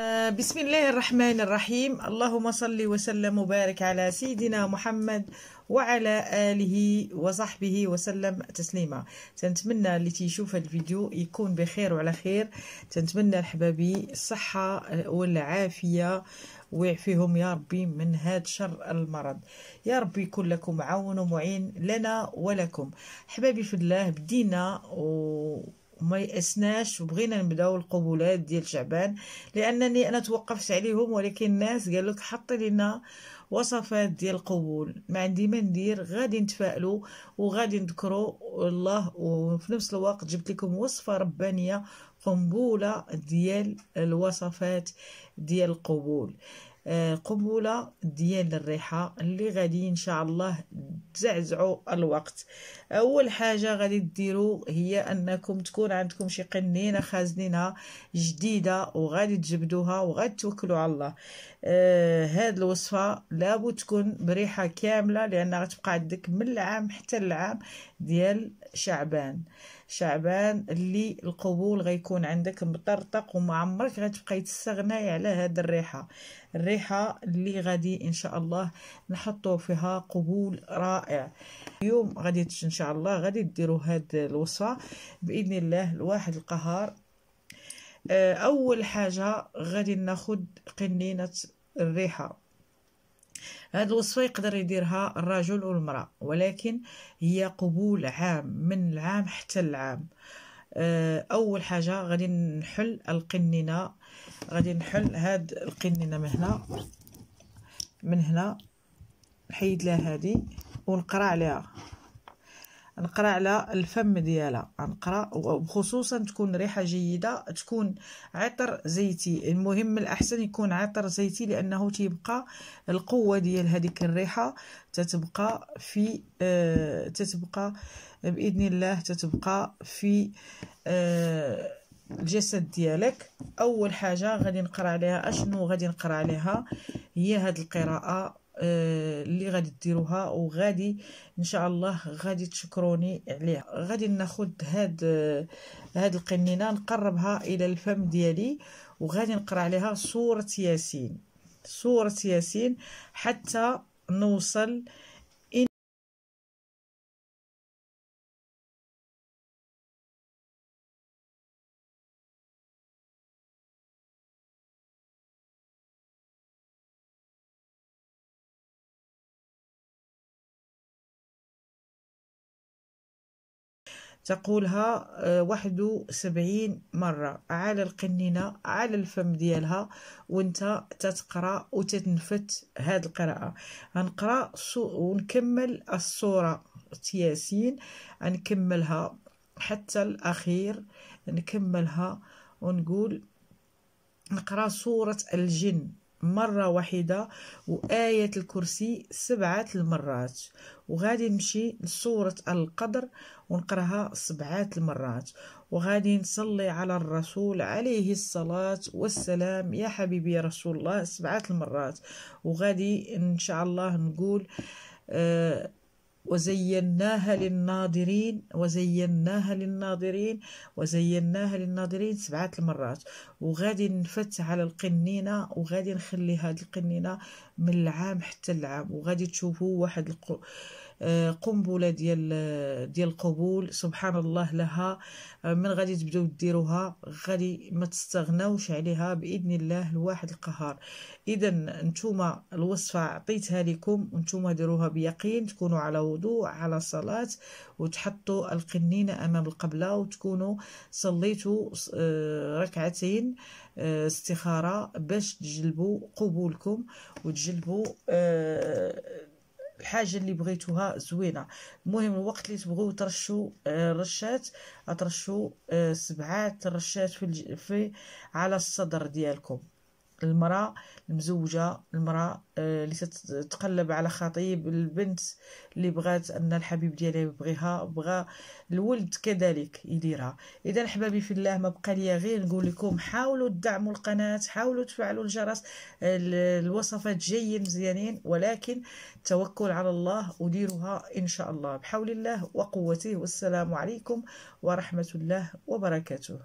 آه، بسم الله الرحمن الرحيم اللهم صل وسلم وبارك على سيدنا محمد وعلى آله وصحبه وسلم تسليما تنتمنى اللي تيشوف الفيديو يكون بخير وعلى خير تنتمنى لحبابي الصحة آه، والعافية ويعفيهم يا ربي من هاد شر المرض يا ربي يكون لكم عون ومعين لنا ولكم حبابي في الله بدينا وما يأسناش وبغينا نبداو القبولات ديال شعبان لانني انا توقفت عليهم ولكن الناس قال لك حطي لنا وصفات ديال القبول ما عندي ما ندير غادي نتفائلوا وغادي نذكروا الله وفي نفس الوقت جبت لكم وصفه ربانيه قنبوله ديال الوصفات ديال القبول آه، قبولة ديال الريحة اللي غادي ان شاء الله تزعزعوا الوقت اول حاجة غادي ديروا هي انكم تكون عندكم شي قنينة خازنينها جديدة وغادي تجبدوها وغادي توكلوا على الله آه هاد الوصفة لابد تكون بريحة كاملة لان غتبقى عندك من العام حتى العام ديال شعبان شعبان اللي القبول غيكون عندك مطرطق وما عمرك غتبقاي تستغناي على هاد الريحه الريحه اللي غادي ان شاء الله نحطو فيها قبول رائع اليوم غادي ان شاء الله غادي ديروا هاد الوصفه باذن الله الواحد القهار آه، اول حاجه غادي ناخد قنينه الريحه هذه الوصفة يقدر يديرها الرجل والمرأة ولكن هي قبول عام من العام حتى العام آه، أول حاجة غادي نحل القنينة غادي نحل هاد القنينة من هنا من هنا نحيد لها هادي ونقرا عليها نقرا على الفم ديالها نقرا وخصوصا تكون ريحه جيده تكون عطر زيتي المهم الاحسن يكون عطر زيتي لانه تيبقى القوه ديال هذيك الريحه تتبقى في آه تتبقى باذن الله تتبقى في آه الجسد ديالك اول حاجه غادي نقرا عليها اشنو غادي نقرا عليها هي هاد القراءه آه، اللي غادي ديروها وغادي ان شاء الله غادي تشكروني عليها غادي ناخذ هاد آه، هاد القنينه نقربها الى الفم ديالي وغادي نقرا عليها سوره ياسين سوره ياسين حتى نوصل تقولها آه، واحد وسبعين مرة على القنينة على الفم ديالها وانت تتقرأ وتتنفت هاد القراءة غنقرأ ونكمل الصورة ياسين غنكملها حتى الأخير نكملها ونقول نقرأ سورة الجن مرة واحدة وآية الكرسي سبعة المرات وغادي نمشي لسورة القدر ونقرها سبعة المرات وغادي نصلي على الرسول عليه الصلاة والسلام يا حبيبي يا رسول الله سبعة المرات وغادي إن شاء الله نقول آه وزيناها للناظرين وزيناها للناظرين وزيناها للناظرين سبعة المرات وغادي نفت على القنينة وغادي نخلي هاد القنينة من العام حتى العام وغادي تشوفوا واحد القو... آه، قنبله ديال آه، ديال القبول سبحان الله لها آه، من غادي تبداو ديروها غادي ما تستغناوش عليها باذن الله الواحد القهار اذا نتوما الوصفه عطيتها لكم ونتوما ديروها بيقين تكونوا على وضوء على صلاه وتحطوا القنينه امام القبله وتكونوا صليتوا ركعتين استخاره باش تجلبوا قبولكم وتجلبوا الحاجه اللي بغيتوها زوينه المهم الوقت اللي تبغوا ترشوا آه، رشات ترشوا آه، سبعات رشات في, في على الصدر ديالكم المرأة المزوجة المرأة آه، اللي تتقلب على خطيب البنت اللي بغات أن الحبيب ديالها يبغيها بغى الولد كذلك يديرها إذا أحبابي في الله ما بقى لي غير نقول لكم حاولوا تدعموا القناة حاولوا تفعلوا الجرس الوصفات جايين مزيانين ولكن توكل على الله وديروها إن شاء الله بحول الله وقوته والسلام عليكم ورحمة الله وبركاته